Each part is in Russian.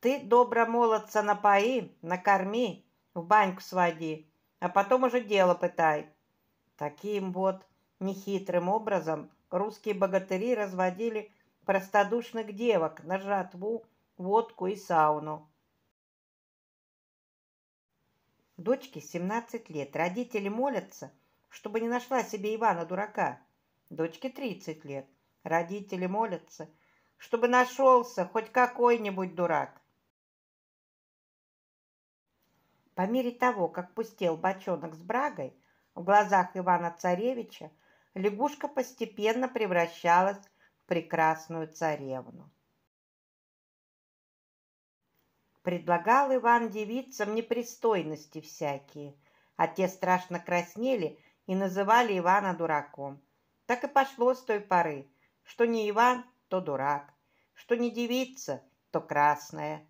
Ты добро молодца напои, накорми, в баньку своди, а потом уже дело пытай. Таким вот нехитрым образом русские богатыри разводили простодушных девок на жатву, водку и сауну. Дочке 17 лет. Родители молятся, чтобы не нашла себе Ивана-дурака. Дочке 30 лет. Родители молятся, чтобы нашелся хоть какой-нибудь дурак. По мере того, как пустел бочонок с брагой, в глазах Ивана Царевича лягушка постепенно превращалась в прекрасную царевну. Предлагал Иван девицам непристойности всякие, а те страшно краснели и называли Ивана дураком. Так и пошло с той поры, что не Иван, то дурак, что не девица, то красная –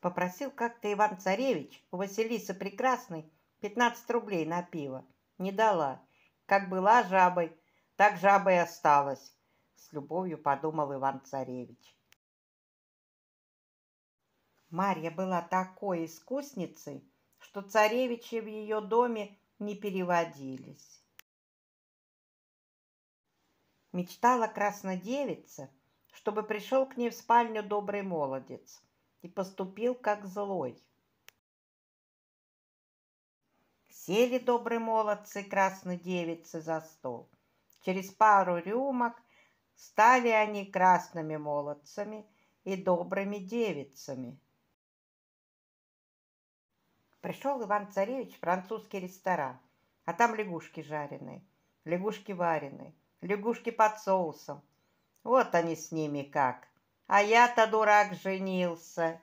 Попросил как-то Иван-Царевич у Василисы Прекрасной 15 рублей на пиво. Не дала. Как была жабой, так жабой осталась. С любовью подумал Иван-Царевич. Марья была такой искусницей, что царевичи в ее доме не переводились. Мечтала краснодевица, чтобы пришел к ней в спальню добрый молодец – и поступил как злой. Сели добрые молодцы красные девицы за стол. Через пару рюмок стали они красными молодцами и добрыми девицами. Пришел Иван-Царевич в французский ресторан, а там лягушки жареные, лягушки вареные, лягушки под соусом. Вот они с ними как а я-то, дурак, женился.